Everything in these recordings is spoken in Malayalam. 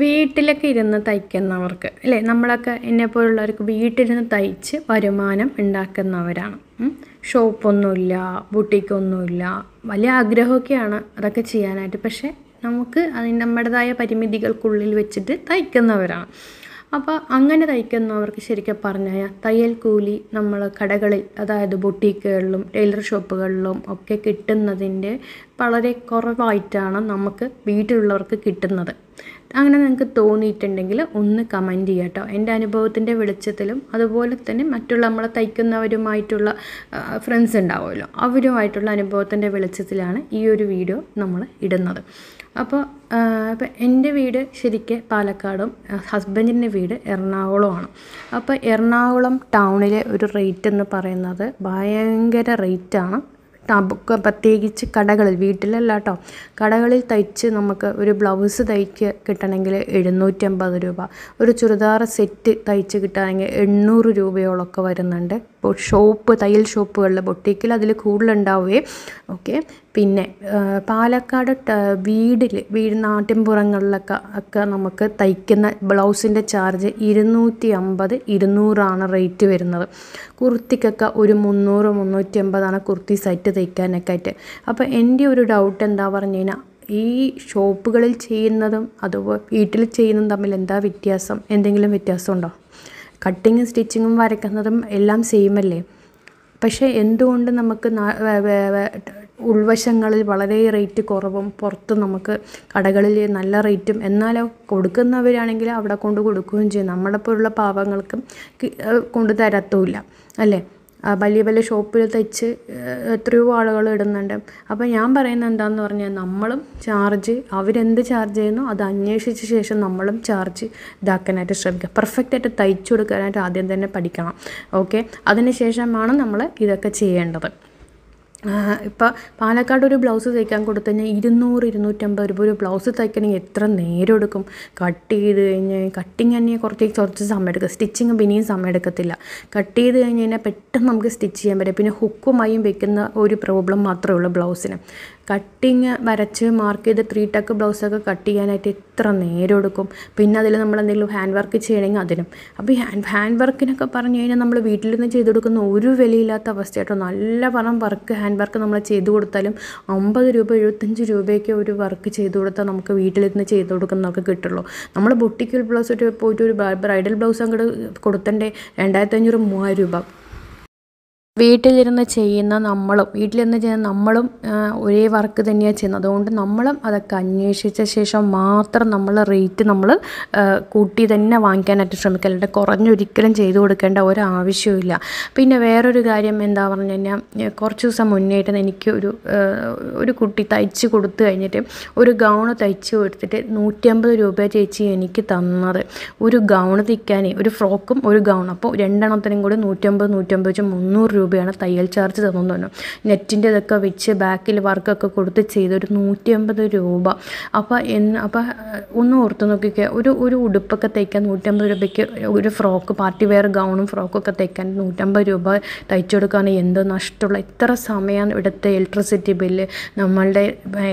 വീട്ടിലൊക്കെ ഇരുന്ന് തയ്ക്കുന്നവർക്ക് അല്ലേ നമ്മളൊക്കെ പോലുള്ളവർക്ക് വീട്ടിലിരുന്ന് തയ്ച്ച് വരുമാനം ഉണ്ടാക്കുന്നവരാണ് ഷോപ്പൊന്നുമില്ല ബുട്ടിക്കൊന്നുമില്ല വലിയ ആഗ്രഹമൊക്കെയാണ് അതൊക്കെ ചെയ്യാനായിട്ട് പക്ഷേ നമുക്ക് അതിൻ്റെ നമ്മുടേതായ പരിമിതികൾക്കുള്ളിൽ വെച്ചിട്ട് തയ്ക്കുന്നവരാണ് അപ്പോൾ അങ്ങനെ തയ്ക്കുന്നവർക്ക് ശരിക്കും പറഞ്ഞാൽ തയ്യൽ കൂലി നമ്മൾ കടകളിൽ അതായത് ബൊട്ടീക്കുകളിലും ടൈലർ ഷോപ്പുകളിലും ഒക്കെ കിട്ടുന്നതിൻ്റെ വളരെ കുറവായിട്ടാണ് നമുക്ക് വീട്ടിലുള്ളവർക്ക് കിട്ടുന്നത് അങ്ങനെ നിങ്ങൾക്ക് തോന്നിയിട്ടുണ്ടെങ്കിൽ ഒന്ന് കമൻറ്റ് ചെയ്യുക കേട്ടോ എൻ്റെ അനുഭവത്തിൻ്റെ വെളിച്ചത്തിലും അതുപോലെ തന്നെ മറ്റുള്ള നമ്മളെ തയ്ക്കുന്നവരുമായിട്ടുള്ള ഫ്രണ്ട്സ് ഉണ്ടാവുമല്ലോ അവരുമായിട്ടുള്ള അനുഭവത്തിൻ്റെ വെളിച്ചത്തിലാണ് ഈ ഒരു വീഡിയോ നമ്മൾ ഇടുന്നത് അപ്പോൾ ഇപ്പം എൻ്റെ വീട് ശരിക്ക് പാലക്കാടും ഹസ്ബൻഡിൻ്റെ വീട് എറണാകുളമാണ് അപ്പോൾ എറണാകുളം ടൗണിലെ ഒരു റേറ്റ് എന്ന് പറയുന്നത് ഭയങ്കര റേറ്റാണ് പ്രത്യേകിച്ച് കടകളിൽ വീട്ടിലല്ല കേട്ടോ കടകളിൽ തയ്ച്ച് നമുക്ക് ഒരു ബ്ലൗസ് തയ്ക്ക് കിട്ടണമെങ്കിൽ എഴുന്നൂറ്റമ്പത് രൂപ ഒരു ചുരിദാർ സെറ്റ് തയ്ച്ച് കിട്ടുകയാണെങ്കിൽ എണ്ണൂറ് രൂപയോളമൊക്കെ വരുന്നുണ്ട് ഇപ്പോൾ ഷോപ്പ് തയ്യൽ ഷോപ്പുകളിൽ ബൊട്ടിക്കിൽ അതിൽ കൂടുതലുണ്ടാവുകയും ഓക്കെ പിന്നെ പാലക്കാട് വീടിൽ വീട് നാട്ടിൻപുറങ്ങളിലൊക്കെ ഒക്കെ നമുക്ക് തയ്ക്കുന്ന ബ്ലൗസിൻ്റെ ചാർജ് ഇരുന്നൂറ്റി അമ്പത് ഇരുന്നൂറാണ് റേറ്റ് വരുന്നത് കുർത്തിക്കൊക്കെ ഒരു മുന്നൂറ് മുന്നൂറ്റി അമ്പതാണ് കുർത്തി സെറ്റ് തയ്ക്കാനൊക്കെ ആയിട്ട് അപ്പോൾ എൻ്റെ ഒരു ഡൗട്ട് എന്താ പറഞ്ഞു കഴിഞ്ഞാൽ ഈ ഷോപ്പുകളിൽ ചെയ്യുന്നതും അതുപോലെ വീട്ടിൽ ചെയ്യുന്നതും തമ്മിൽ എന്താ വ്യത്യാസം എന്തെങ്കിലും വ്യത്യാസമുണ്ടോ കട്ടിങ്ങും സ്റ്റിച്ചിങ്ങും വരയ്ക്കുന്നതും എല്ലാം സെയിം അല്ലേ പക്ഷേ എന്തുകൊണ്ട് നമുക്ക് ഉൾവശങ്ങളിൽ വളരെ റേറ്റ് കുറവും പുറത്ത് നമുക്ക് കടകളിൽ നല്ല റേറ്റും എന്നാലോ കൊടുക്കുന്നവരാണെങ്കിൽ അവിടെ കൊണ്ട് കൊടുക്കുകയും ചെയ്യും നമ്മളെ പോലുള്ള പാവങ്ങൾക്കും കൊണ്ട് തരത്തുമില്ല അല്ലേ വലിയ വലിയ ഷോപ്പിൽ തയ്ച്ച് എത്രയോ ആളുകൾ ഇടുന്നുണ്ട് അപ്പോൾ ഞാൻ പറയുന്നത് എന്താണെന്ന് പറഞ്ഞാൽ നമ്മളും ചാർജ് അവരെന്ത് ചാർജ് ചെയ്യുന്നു അത് അന്വേഷിച്ച ശേഷം നമ്മളും ചാർജ് ഇതാക്കാനായിട്ട് ശ്രമിക്കുക പെർഫെക്റ്റായിട്ട് തയ്ച്ചു കൊടുക്കാനായിട്ട് ആദ്യം തന്നെ പഠിക്കണം ഓക്കെ അതിന് ശേഷമാണ് നമ്മൾ ഇതൊക്കെ ചെയ്യേണ്ടത് ഇപ്പം പാലക്കാട് ഒരു ബ്ലൗസ് തയ്ക്കാൻ കൊടുത്തുകഴിഞ്ഞാൽ ഇരുന്നൂറ് ഇരുന്നൂറ്റമ്പത് രൂപ ഒരു ബ്ലൗസ് തയ്ക്കണമെങ്കിൽ എത്ര നേരം എടുക്കും കട്ട് ചെയ്ത് കഴിഞ്ഞ് കട്ടിങ് തന്നെ കുറച്ച് കുറച്ച് സമയം എടുക്കും സ്റ്റിച്ചിങ് പിന്നെയും സമയം എടുക്കത്തില്ല കട്ട് ചെയ്ത് കഴിഞ്ഞ് കഴിഞ്ഞാൽ പെട്ടെന്ന് നമുക്ക് സ്റ്റിച്ച് ചെയ്യാൻ പറ്റും പിന്നെ ഹുക്കുമായും വെക്കുന്ന ഒരു പ്രോബ്ലം മാത്രമേ ഉള്ളൂ ബ്ലൗസിന് കട്ടിങ് വരച്ച് മാർക്ക് ചെയ്ത് ത്രീ ടക്ക് ബ്ലൗസൊക്കെ കട്ട് ചെയ്യാനായിട്ട് എത്ര നേരം എടുക്കും പിന്നെ അതിൽ നമ്മൾ എന്തെങ്കിലും ഹാൻഡ് വർക്ക് ചെയ്യണമെങ്കിൽ അതിനും അപ്പോൾ ഈ ഹാൻഡ് ഹാൻഡ് വർക്കിനൊക്കെ പറഞ്ഞു കഴിഞ്ഞാൽ നമ്മൾ വീട്ടിൽ നിന്ന് ചെയ്ത് കൊടുക്കുന്ന ഒരു വിലയില്ലാത്ത അവസ്ഥയായിട്ടോ നല്ല പണം വർക്ക് ഹാൻഡ് വർക്ക് നമ്മൾ ചെയ്ത് കൊടുത്താലും അമ്പത് രൂപ എഴുപത്തഞ്ച് രൂപയൊക്കെ ഒരു വർക്ക് ചെയ്ത് കൊടുത്താൽ നമുക്ക് വീട്ടിലിരുന്ന് ചെയ്ത് കൊടുക്കുന്നതൊക്കെ കിട്ടുള്ളൂ നമ്മൾ ബൊട്ടിക്കൽ ബ്ലൗസ് പോയിട്ട് ഒരു ബ്രൈഡൽ ബ്ലൗസ് അങ്ങോട്ട് കൊടുത്തണ്ടേ രണ്ടായിരത്തി അഞ്ഞൂറ് മൂവായിരം രൂപ വീട്ടിലിരുന്ന് ചെയ്യുന്ന നമ്മളും വീട്ടിലിരുന്ന് ചെയ്യുന്ന നമ്മളും ഒരേ വർക്ക് തന്നെയാണ് ചെയ്യുന്നത് അതുകൊണ്ട് നമ്മളും അതൊക്കെ അന്വേഷിച്ച ശേഷം മാത്രം നമ്മൾ റേറ്റ് നമ്മൾ കൂട്ടി തന്നെ വാങ്ങിക്കാനായിട്ട് ശ്രമിക്കുക അല്ലാണ്ട് കുറഞ്ഞൊരിക്കലും ചെയ്തു കൊടുക്കേണ്ട ഒരാവശ്യമില്ല പിന്നെ വേറൊരു കാര്യം എന്താ പറഞ്ഞു കഴിഞ്ഞാൽ കുറച്ച് ദിവസം മുന്നേറ്റം എനിക്ക് ഒരു ഒരു കുട്ടി തയ്ച്ച് കൊടുത്തു കഴിഞ്ഞിട്ട് ഒരു ഗൗണ് തയ്ച്ച് കൊടുത്തിട്ട് നൂറ്റിയമ്പത് രൂപ ചേച്ചി എനിക്ക് തന്നത് ഒരു ഗൗണ് തിക്കാനേ ഒരു ഫ്രോക്കും ഒരു ഗൗൺ അപ്പോൾ രണ്ടെണ്ണത്തിനും കൂടി നൂറ്റമ്പത് നൂറ്റമ്പത് വെച്ച് മുന്നൂറ് രൂപയാണ് തയ്യൽ ചാർജ് തന്നു നെറ്റിൻ്റെ ഇതൊക്കെ വെച്ച് ബാക്കിൽ വർക്കൊക്കെ കൊടുത്ത് ചെയ്ത് ഒരു നൂറ്റി അമ്പത് രൂപ അപ്പോൾ എന്ന് അപ്പോൾ ഒന്ന് ഓർത്ത് നോക്കിക്കുക ഒരു ഒരു ഉടുപ്പൊക്കെ തയ്ക്കാൻ നൂറ്റമ്പത് രൂപയ്ക്ക് ഒരു ഫ്രോക്ക് പാർട്ടി വെയർ ഗൗണും ഫ്രോക്കൊക്കെ തയ്ക്കാൻ നൂറ്റമ്പത് രൂപ തയ്ച്ചു കൊടുക്കാൻ എന്ത് നഷ്ടമുള്ള ഇത്ര സമയം ഇവിടുത്തെ ഇലക്ട്രിസിറ്റി ബില്ല് നമ്മളുടെ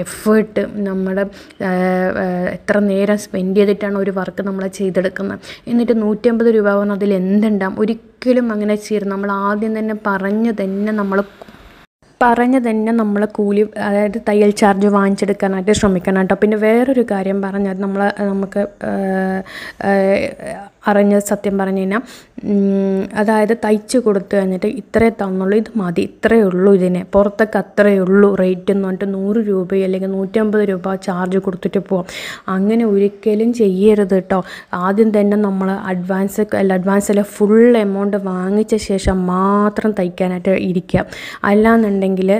എഫേർട്ട് നമ്മുടെ എത്ര നേരം സ്പെൻഡ് ചെയ്തിട്ടാണ് ഒരു വർക്ക് നമ്മൾ ചെയ്തെടുക്കുന്നത് എന്നിട്ട് നൂറ്റമ്പത് രൂപ പറഞ്ഞാൽ അതിൽ എന്തുണ്ടാകും ഒരു ഒരിക്കലും അങ്ങനെ ചെയ്യരുത് നമ്മൾ ആദ്യം തന്നെ പറഞ്ഞു തന്നെ നമ്മൾ പറഞ്ഞ് തന്നെ നമ്മൾ കൂലി അതായത് തയ്യൽ ചാർജ് വാങ്ങിച്ചെടുക്കാനായിട്ട് ശ്രമിക്കണം കേട്ടോ പിന്നെ വേറൊരു കാര്യം പറഞ്ഞാൽ നമ്മൾ നമുക്ക് അറിഞ്ഞത് സത്യം പറഞ്ഞു കഴിഞ്ഞാൽ അതായത് തയ്ച്ച് കൊടുത്തു കഴിഞ്ഞിട്ട് ഇത്രേ തന്നുള്ളൂ ഇത് മതി ഇത്രയേ ഉള്ളൂ ഇതിന് പുറത്തൊക്കെ അത്രയേ ഉള്ളൂ റേറ്റ് എന്ന് പറഞ്ഞിട്ട് നൂറ് രൂപ അല്ലെങ്കിൽ നൂറ്റമ്പത് രൂപ ചാർജ് കൊടുത്തിട്ട് പോവാം അങ്ങനെ ഒരിക്കലും ചെയ്യരുത് കേട്ടോ ആദ്യം തന്നെ നമ്മൾ അഡ്വാൻസ് അല്ല അഡ്വാൻസിലെ ഫുൾ എമൗണ്ട് വാങ്ങിച്ച ശേഷം മാത്രം തയ്ക്കാനായിട്ട് ഇരിക്കുക അല്ലാന്നുണ്ടെങ്കിൽ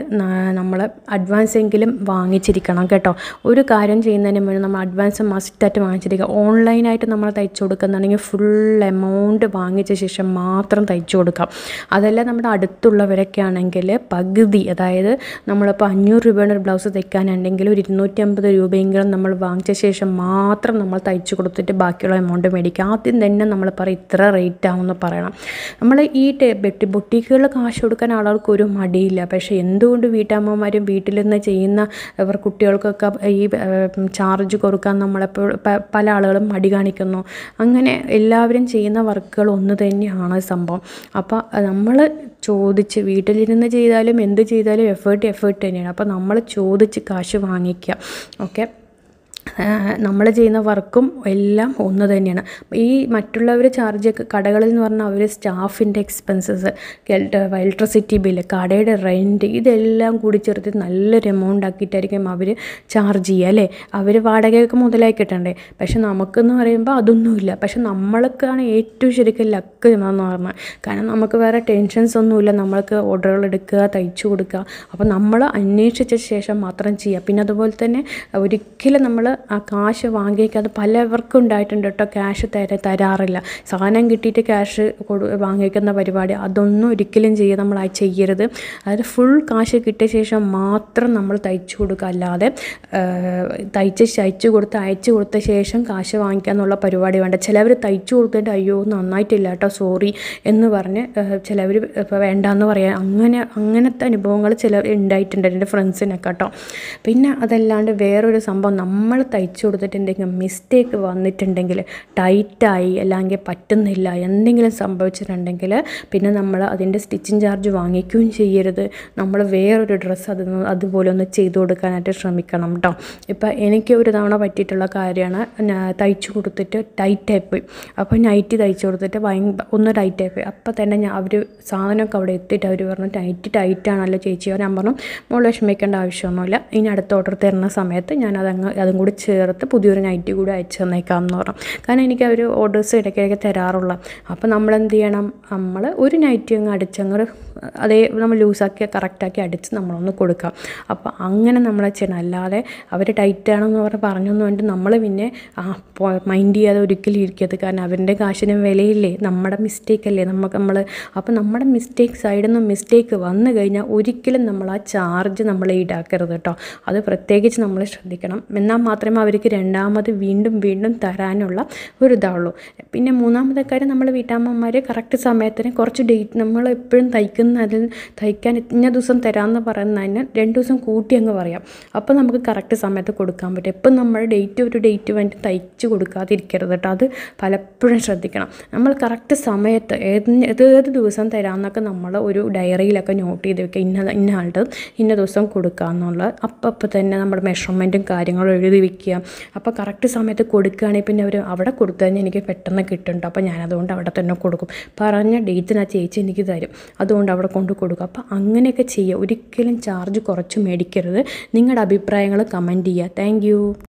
നമ്മൾ അഡ്വാൻസ് എങ്കിലും വാങ്ങിച്ചിരിക്കണം കേട്ടോ ഒരു കാര്യം ചെയ്യുന്നതിന് മുന്നേ നമ്മൾ അഡ്വാൻസ് മസ്റ്റായിട്ട് വാങ്ങിച്ചിരിക്കുക ഓൺലൈനായിട്ട് നമ്മൾ തയ്ച്ചു കൊടുക്കുന്നുണ്ടെങ്കിൽ ഫുൾ എമൗണ്ട് വാങ്ങിച്ച ശേഷം മാത്രം തയ്ച്ചു കൊടുക്കാം അതല്ല നമ്മുടെ അടുത്തുള്ളവരൊക്കെ ആണെങ്കിൽ പകുതി അതായത് നമ്മളിപ്പോൾ അഞ്ഞൂറ് രൂപയുടെ ഒരു ബ്ലൗസ് തയ്ക്കാനുണ്ടെങ്കിൽ ഒരു ഇരുന്നൂറ്റമ്പത് രൂപയെങ്കിലും നമ്മൾ വാങ്ങിച്ച ശേഷം മാത്രം നമ്മൾ തയ്ച്ചു കൊടുത്തിട്ട് ബാക്കിയുള്ള എമൗണ്ട് മേടിക്കുക ആദ്യം തന്നെ നമ്മൾ പറയും ഇത്ര റേറ്റ് ആവുമെന്ന് പറയണം നമ്മൾ ഈ ബെട്ടി ബൊട്ടിക്കുകൾ കാശ് കൊടുക്കാൻ ആളുകൾക്ക് ഒരു മടിയില്ല പക്ഷേ എന്തുകൊണ്ട് വീട്ടമ്മമാരും വീട്ടിൽ നിന്ന് ചെയ്യുന്ന ഇവർ കുട്ടികൾക്കൊക്കെ ഈ ചാർജ് കൊടുക്കാൻ നമ്മളെപ്പോൾ പല ആളുകളും മടി കാണിക്കുന്നു അങ്ങനെ എല്ലാവരും ചെയ്യുന്ന വർക്കുകൾ ഒന്ന് തന്നെയാണ് സംഭവം അപ്പോൾ നമ്മൾ ചോദിച്ച് വീട്ടിലിരുന്ന് ചെയ്താലും എന്ത് ചെയ്താലും എഫേർട്ട് എഫേർട്ട് തന്നെയാണ് അപ്പോൾ നമ്മൾ ചോദിച്ച് കാശ് വാങ്ങിക്കുക ഓക്കെ നമ്മൾ ചെയ്യുന്ന വർക്കും എല്ലാം ഒന്ന് തന്നെയാണ് ഈ മറ്റുള്ളവർ ചാർജ് കടകളിൽ എന്ന് പറഞ്ഞാൽ അവർ സ്റ്റാഫിൻ്റെ എക്സ്പെൻസസ് ഇലക്ട്രിസിറ്റി ബില്ല് കടയുടെ റെൻറ്റ് ഇതെല്ലാം കൂടി ചേർത്ത് നല്ലൊരു എമൗണ്ട് ആക്കിയിട്ടായിരിക്കും അവർ ചാർജ് ചെയ്യുക അല്ലേ അവർ വാടകയൊക്കെ മുതലായി കിട്ടണ്ടേ പക്ഷെ നമുക്കെന്ന് പറയുമ്പോൾ അതൊന്നുമില്ല പക്ഷെ നമ്മൾക്കാണ് ഏറ്റവും ശരിക്കും ലക്ക് എന്ന് പറഞ്ഞാൽ കാരണം നമുക്ക് വേറെ ടെൻഷൻസ് ഒന്നുമില്ല നമ്മൾക്ക് ഓർഡറുകൾ എടുക്കുക തയ്ച്ചു കൊടുക്കുക അപ്പോൾ നമ്മൾ അന്വേഷിച്ച ശേഷം മാത്രം ചെയ്യുക പിന്നെ അതുപോലെ തന്നെ ഒരിക്കലും നമ്മൾ ആ കാശ് വാങ്ങിക്കാത്ത പലവർക്കും ഉണ്ടായിട്ടുണ്ട് കേട്ടോ ക്യാഷ് തര തരാറില്ല സാധനം കിട്ടിയിട്ട് ക്യാഷ് കൊടു വാങ്ങിക്കുന്ന പരിപാടി അതൊന്നും ഒരിക്കലും ചെയ്യുക നമ്മൾ ആ ചെയ്യരുത് അതായത് ഫുൾ കാശ് കിട്ടിയ ശേഷം മാത്രം നമ്മൾ തയ്ച്ചു കൊടുക്കുക അല്ലാതെ തയ്ച്ച് തയ്ച്ചു കൊടുത്ത് അയച്ചു കൊടുത്ത ശേഷം കാശ് വാങ്ങിക്കുക എന്നുള്ള പരിപാടി വേണ്ട ചിലവർ തയ്ച്ചു കൊടുത്തിട്ട് അയ്യോ നന്നായിട്ടില്ല കേട്ടോ സോറി എന്ന് പറഞ്ഞ് ചിലവർ ഇപ്പോൾ വേണ്ടെന്ന് പറയാം അങ്ങനെ അങ്ങനത്തെ അനുഭവങ്ങൾ ചില ഉണ്ടായിട്ടുണ്ട് എൻ്റെ ഫ്രണ്ട്സിനൊക്കെ കേട്ടോ പിന്നെ അതല്ലാണ്ട് വേറൊരു സംഭവം നമ്മൾ നമ്മൾ തയ്ച്ചു കൊടുത്തിട്ടുണ്ടെങ്കിൽ മിസ്റ്റേക്ക് വന്നിട്ടുണ്ടെങ്കിൽ ടൈറ്റായി അല്ലെങ്കിൽ പറ്റുന്നില്ല എന്തെങ്കിലും സംഭവിച്ചിട്ടുണ്ടെങ്കിൽ പിന്നെ നമ്മൾ അതിൻ്റെ സ്റ്റിച്ചിങ് ചാർജ് വാങ്ങിക്കുകയും ചെയ്യരുത് നമ്മൾ വേറൊരു ഡ്രസ്സ് അത് അതുപോലെ ഒന്ന് ചെയ്തു കൊടുക്കാനായിട്ട് ശ്രമിക്കണം കേട്ടോ ഇപ്പം എനിക്ക് ഒരു തവണ പറ്റിയിട്ടുള്ള കാര്യമാണ് തയ്ച്ചു കൊടുത്തിട്ട് ടൈറ്റായി പോയി അപ്പോൾ നൈറ്റ് തയ്ച്ചു കൊടുത്തിട്ട് ഭയങ്കര ഒന്ന് ടൈറ്റായി പോയി അപ്പോൾ തന്നെ ഞാൻ അവർ സാധനമൊക്കെ അവിടെ എത്തിയിട്ട് അവർ പറഞ്ഞു ടൈറ്റ് ടൈറ്റാണല്ലോ ചേച്ചി ഞാൻ പറഞ്ഞു മോൾ വിഷമിക്കേണ്ട ആവശ്യമൊന്നുമില്ല ഇനി അടുത്ത ഓർഡർ തരുന്ന സമയത്ത് ഞാൻ അതങ്ങ് അതും കൂടി ചേർത്ത് പുതിയൊരു നൈറ്റി കൂടി അയച്ചു തന്നേക്കാം എന്ന് പറഞ്ഞു കാരണം എനിക്ക് അവർ ഓർഡേഴ്സ് ഇടയ്ക്കിടയ്ക്ക് തരാറുള്ള അപ്പോൾ നമ്മൾ എന്ത് ചെയ്യണം നമ്മൾ ഒരു നൈറ്റി അങ്ങ് അടിച്ചങ്ങ് അതേ നമ്മൾ ലൂസാക്കി കറക്റ്റാക്കി അടിച്ച് നമ്മളൊന്ന് കൊടുക്കാം അപ്പോൾ അങ്ങനെ നമ്മളെ ചെയ്യണം അല്ലാതെ അവർ ടൈറ്റാണെന്ന് പറഞ്ഞ് പറഞ്ഞൊന്നും വേണ്ടി നമ്മൾ പിന്നെ മൈൻഡ് ചെയ്യാതെ ഒരിക്കലും ഇരിക്കരുത് കാരണം അവരുടെ കാശിനും വിലയില്ലേ നമ്മുടെ മിസ്റ്റേക്ക് അല്ലേ നമുക്ക് നമ്മൾ അപ്പോൾ നമ്മുടെ മിസ്റ്റേക്ക് സൈഡിൽ നിന്ന് മിസ്റ്റേക്ക് വന്നു കഴിഞ്ഞാൽ ഒരിക്കലും നമ്മൾ ആ ചാർജ് നമ്മൾ ഈടാക്കരുത് കേട്ടോ അത് പ്രത്യേകിച്ച് നമ്മൾ ശ്രദ്ധിക്കണം എന്നാൽ മാത്രം മാത്രമേ അവർക്ക് രണ്ടാമത് വീണ്ടും വീണ്ടും തരാനുള്ള ഒരു ഇതാവുള്ളൂ പിന്നെ മൂന്നാമത്തെ കാര്യം നമ്മൾ വീട്ടമ്മമാർ കറക്റ്റ് സമയത്തിന് കുറച്ച് ഡേറ്റ് നമ്മൾ എപ്പോഴും തയ്ക്കുന്നതിൽ തയ്ക്കാൻ ഇന്ന ദിവസം തരാമെന്ന് പറയുന്നതിന് രണ്ട് ദിവസം കൂട്ടി അങ്ങ് പറയാം അപ്പോൾ നമുക്ക് കറക്റ്റ് സമയത്ത് കൊടുക്കാൻ പറ്റും എപ്പം നമ്മൾ ഡേറ്റ് ഒരു ഡേറ്റ് വേണ്ടി തയ്ച്ച് കൊടുക്കാതിരിക്കരുത് കേട്ടോ അത് പലപ്പോഴും ശ്രദ്ധിക്കണം നമ്മൾ കറക്റ്റ് സമയത്ത് ഏത് ഏത് ദിവസം തരാമെന്നൊക്കെ നമ്മൾ ഒരു ഡയറിയിലൊക്കെ നോട്ട് ചെയ്ത് വെക്കുക ഇന്ന ഇന്ന ആളുടെ ഇന്ന ദിവസം കൊടുക്കുക എന്നുള്ളത് അപ്പം അപ്പം തന്നെ നമ്മുടെ മെഷർമെൻറ്റും കാര്യങ്ങളും എഴുതി ഒഴിക്കുക അപ്പോൾ കറക്റ്റ് സമയത്ത് കൊടുക്കുകയാണെങ്കിൽ പിന്നെ അവർ അവിടെ കൊടുത്തു കഴിഞ്ഞാൽ എനിക്ക് പെട്ടെന്ന് കിട്ടുന്നുണ്ട് അപ്പോൾ ഞാനതുകൊണ്ട് അവിടെ തന്നെ കൊടുക്കും പറഞ്ഞ ഡേറ്റിന് ആ ചേച്ചി എനിക്ക് തരും അതുകൊണ്ട് അവിടെ കൊണ്ട് കൊടുക്കും അപ്പോൾ അങ്ങനെയൊക്കെ ചെയ്യുക ഒരിക്കലും ചാർജ് കുറച്ച് മേടിക്കരുത് നിങ്ങളുടെ അഭിപ്രായങ്ങൾ കമൻറ്റ് ചെയ്യുക താങ്ക്